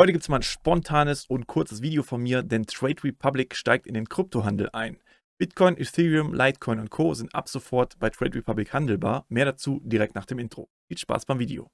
Heute gibt es mal ein spontanes und kurzes Video von mir, denn Trade Republic steigt in den Kryptohandel ein. Bitcoin, Ethereum, Litecoin und Co. sind ab sofort bei Trade Republic handelbar. Mehr dazu direkt nach dem Intro. Viel Spaß beim Video.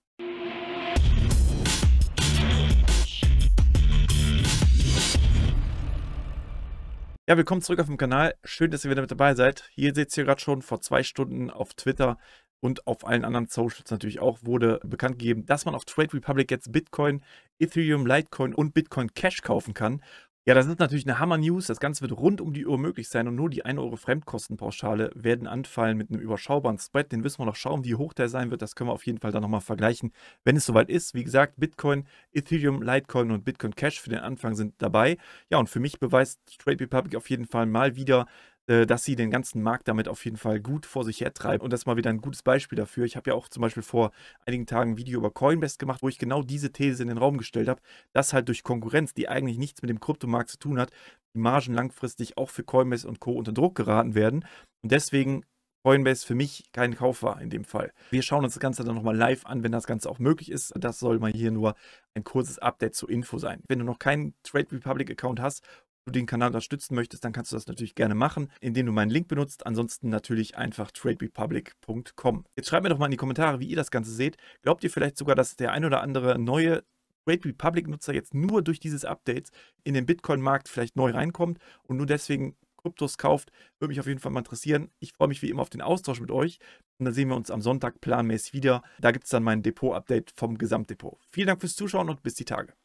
Ja, willkommen zurück auf dem Kanal. Schön, dass ihr wieder mit dabei seid. Hier seht ihr gerade schon vor zwei Stunden auf Twitter und auf allen anderen Socials natürlich auch wurde bekannt gegeben, dass man auf Trade Republic jetzt Bitcoin, Ethereum, Litecoin und Bitcoin Cash kaufen kann. Ja, das ist natürlich eine Hammer-News. Das Ganze wird rund um die Uhr möglich sein und nur die 1 Euro Fremdkostenpauschale werden anfallen mit einem überschaubaren Spread. Den müssen wir noch schauen, wie hoch der sein wird. Das können wir auf jeden Fall dann nochmal vergleichen, wenn es soweit ist. Wie gesagt, Bitcoin, Ethereum, Litecoin und Bitcoin Cash für den Anfang sind dabei. Ja, und für mich beweist Trade Republic auf jeden Fall mal wieder, äh, dass sie den ganzen Markt damit auf jeden Fall gut vor sich hertreiben. Und das ist mal wieder ein gutes Beispiel dafür. Ich habe ja auch zum Beispiel vor einigen Tagen ein Video über Coinbase gemacht, wo ich genau diese These in den Raum gestellt habe, dass halt durch Konkurrenz, die eigentlich nichts mit dem Kryptomarkt zu tun hat, die Margen langfristig auch für Coinbase und Co. unter Druck geraten werden. Und deswegen Coinbase für mich kein Kauf war in dem Fall. Wir schauen uns das Ganze dann nochmal live an, wenn das Ganze auch möglich ist. Das soll mal hier nur ein kurzes Update zur Info sein. Wenn du noch keinen Trade Republic Account hast du den Kanal unterstützen möchtest, dann kannst du das natürlich gerne machen, indem du meinen Link benutzt. Ansonsten natürlich einfach traderepublic.com. Jetzt schreibt mir doch mal in die Kommentare, wie ihr das Ganze seht. Glaubt ihr vielleicht sogar, dass der ein oder andere neue Trade Republic-Nutzer jetzt nur durch dieses Update in den Bitcoin-Markt vielleicht neu reinkommt und nur deswegen Kryptos kauft, würde mich auf jeden Fall mal interessieren. Ich freue mich wie immer auf den Austausch mit euch und dann sehen wir uns am Sonntag planmäßig wieder. Da gibt es dann mein Depot-Update vom Gesamtdepot. Vielen Dank fürs Zuschauen und bis die Tage.